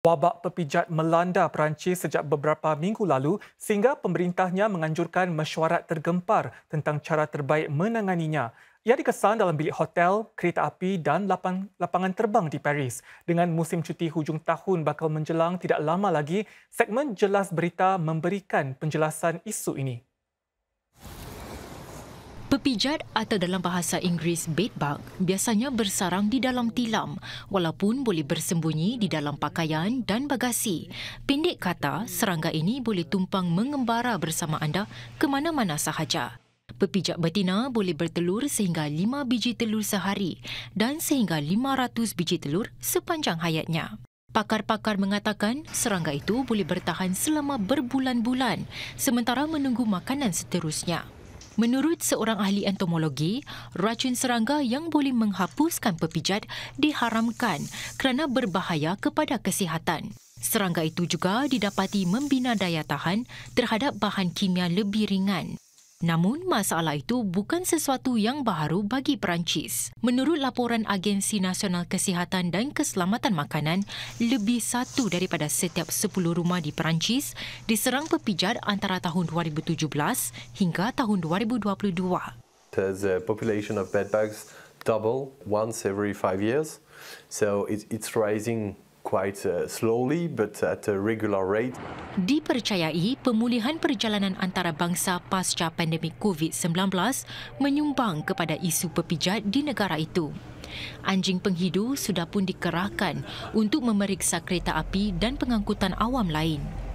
Wabak pepijat melanda Perancis sejak beberapa minggu lalu sehingga pemerintahnya menganjurkan mesyuarat tergempar tentang cara terbaik menanganinya. Ia dikesan dalam bilik hotel, kereta api dan lapangan terbang di Paris. Dengan musim cuti hujung tahun bakal menjelang tidak lama lagi, segmen jelas berita memberikan penjelasan isu ini. Pepijat atau dalam bahasa Inggeris bedbug biasanya bersarang di dalam tilam walaupun boleh bersembunyi di dalam pakaian dan bagasi. Pendek kata, serangga ini boleh tumpang mengembara bersama anda ke mana-mana sahaja. Pepijat betina boleh bertelur sehingga 5 biji telur sehari dan sehingga 500 biji telur sepanjang hayatnya. Pakar-pakar mengatakan serangga itu boleh bertahan selama berbulan-bulan sementara menunggu makanan seterusnya. Menurut seorang ahli entomologi, racun serangga yang boleh menghapuskan pepijat diharamkan kerana berbahaya kepada kesihatan. Serangga itu juga didapati membina daya tahan terhadap bahan kimia lebih ringan. Namun, masalah itu bukan sesuatu yang baru bagi Perancis. Menurut laporan Agensi Nasional Kesihatan dan Keselamatan Makanan, lebih satu daripada setiap 10 rumah di Perancis diserang pepijat antara tahun 2017 hingga tahun 2022. The population of bedbugs double once every five years. So it's rising quite uh, slowly but at a regular rate. Dipercayai pemulihan perjalanan antarabangsa pasca pandemik COVID-19 menyumbang kepada isu pepijat di negara itu. Anjing penghidu sudah pun dikerahkan untuk memeriksa kereta api dan pengangkutan awam lain.